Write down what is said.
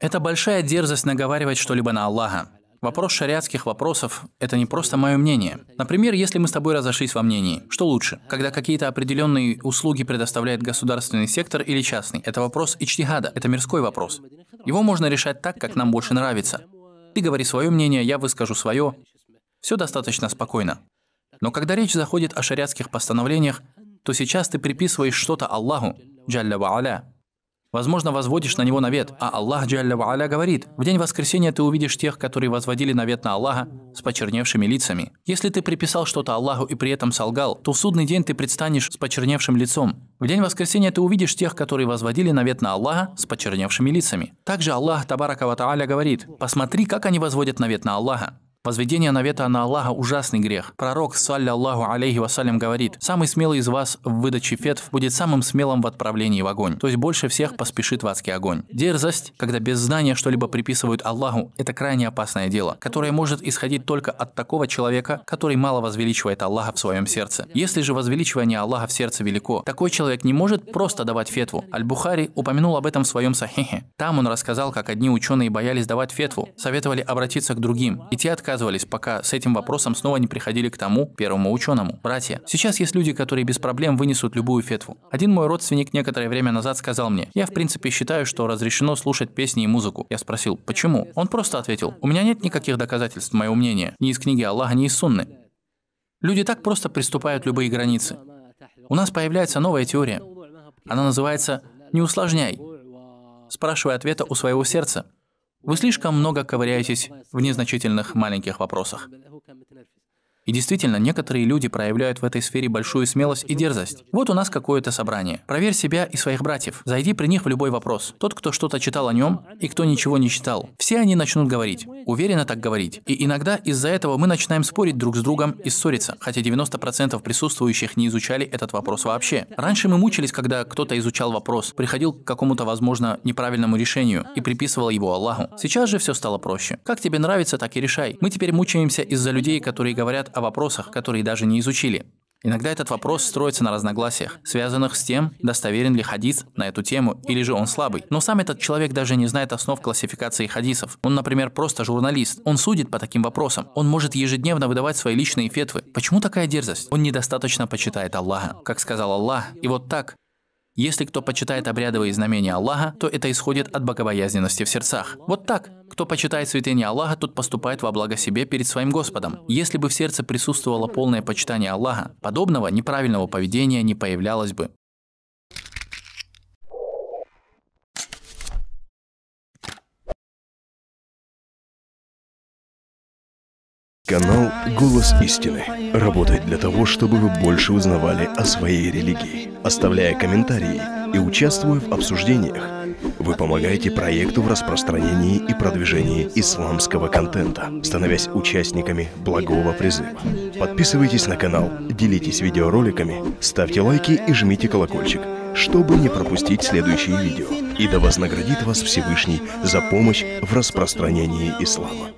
Это большая дерзость наговаривать что-либо на Аллаха. Вопрос шариатских вопросов – это не просто мое мнение. Например, если мы с тобой разошлись во мнении, что лучше? Когда какие-то определенные услуги предоставляет государственный сектор или частный? Это вопрос ичтихада, это мирской вопрос. Его можно решать так, как нам больше нравится. Ты говори свое мнение, я выскажу свое. Все достаточно спокойно. Но когда речь заходит о шариатских постановлениях, то сейчас ты приписываешь что-то Аллаху, Джалля аля. Возможно, возводишь на него навет, а Аллах Джалля Вааля говорит, «В день воскресения ты увидишь тех, которые возводили навет на Аллаха с почерневшими лицами». Если ты приписал что-то Аллаху и при этом солгал, то в судный день ты предстанешь с почерневшим лицом. В день воскресения ты увидишь тех, которые возводили навет на Аллаха с почерневшими лицами. Также Аллах Табарака Ва Тааля говорит, «Посмотри, как они возводят навет на Аллаха». Возведение навета на Аллаха – ужасный грех. Пророк, саллиллаху алейхи вассалям, говорит, «Самый смелый из вас в выдаче фетв будет самым смелым в отправлении в огонь». То есть больше всех поспешит в адский огонь. Дерзость, когда без знания что-либо приписывают Аллаху – это крайне опасное дело, которое может исходить только от такого человека, который мало возвеличивает Аллаха в своем сердце. Если же возвеличивание Аллаха в сердце велико, такой человек не может просто давать фетву. Аль-Бухари упомянул об этом в своем сахихе. Там он рассказал, как одни ученые боялись давать фетву, советовали обратиться к другим, и те отказались отказывались, пока с этим вопросом снова не приходили к тому первому ученому. Братья, сейчас есть люди, которые без проблем вынесут любую фетву. Один мой родственник некоторое время назад сказал мне, я в принципе считаю, что разрешено слушать песни и музыку. Я спросил, почему? Он просто ответил, у меня нет никаких доказательств, мое мнение, ни из книги Аллаха, ни из сунны. Люди так просто приступают любые границы. У нас появляется новая теория. Она называется «Не усложняй», спрашивая ответа у своего сердца. Вы слишком много ковыряетесь в незначительных маленьких вопросах. И действительно, некоторые люди проявляют в этой сфере большую смелость и дерзость. Вот у нас какое-то собрание. Проверь себя и своих братьев. Зайди при них в любой вопрос. Тот, кто что-то читал о нем, и кто ничего не читал. Все они начнут говорить. Уверенно так говорить. И иногда из-за этого мы начинаем спорить друг с другом и ссориться, хотя 90% присутствующих не изучали этот вопрос вообще. Раньше мы мучились, когда кто-то изучал вопрос, приходил к какому-то, возможно, неправильному решению и приписывал его Аллаху. Сейчас же все стало проще. Как тебе нравится, так и решай. Мы теперь мучаемся из-за людей, которые говорят, о вопросах, которые даже не изучили. Иногда этот вопрос строится на разногласиях, связанных с тем, достоверен ли хадис на эту тему или же он слабый. Но сам этот человек даже не знает основ классификации хадисов. Он, например, просто журналист. Он судит по таким вопросам. Он может ежедневно выдавать свои личные фетвы. Почему такая дерзость? Он недостаточно почитает Аллаха. Как сказал Аллах, и вот так если кто почитает обрядовые знамения Аллаха, то это исходит от богобоязненности в сердцах. Вот так. Кто почитает святение Аллаха, тот поступает во благо себе перед своим Господом. Если бы в сердце присутствовало полное почитание Аллаха, подобного неправильного поведения не появлялось бы. Канал «Голос истины» работает для того, чтобы вы больше узнавали о своей религии, оставляя комментарии и участвуя в обсуждениях. Вы помогаете проекту в распространении и продвижении исламского контента, становясь участниками благого призыва. Подписывайтесь на канал, делитесь видеороликами, ставьте лайки и жмите колокольчик, чтобы не пропустить следующие видео. И да вознаградит вас Всевышний за помощь в распространении ислама.